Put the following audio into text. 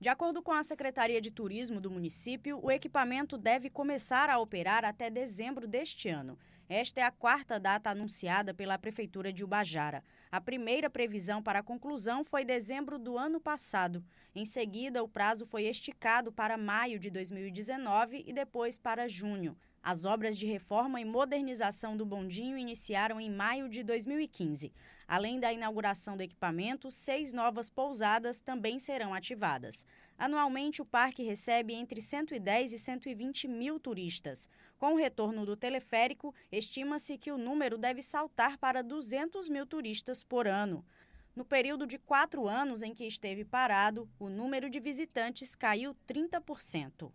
De acordo com a Secretaria de Turismo do município, o equipamento deve começar a operar até dezembro deste ano. Esta é a quarta data anunciada pela Prefeitura de Ubajara. A primeira previsão para a conclusão foi dezembro do ano passado. Em seguida, o prazo foi esticado para maio de 2019 e depois para junho. As obras de reforma e modernização do bondinho iniciaram em maio de 2015. Além da inauguração do equipamento, seis novas pousadas também serão ativadas. Anualmente, o parque recebe entre 110 e 120 mil turistas. Com o retorno do teleférico, estima-se que o número deve saltar para 200 mil turistas por ano. No período de quatro anos em que esteve parado, o número de visitantes caiu 30%.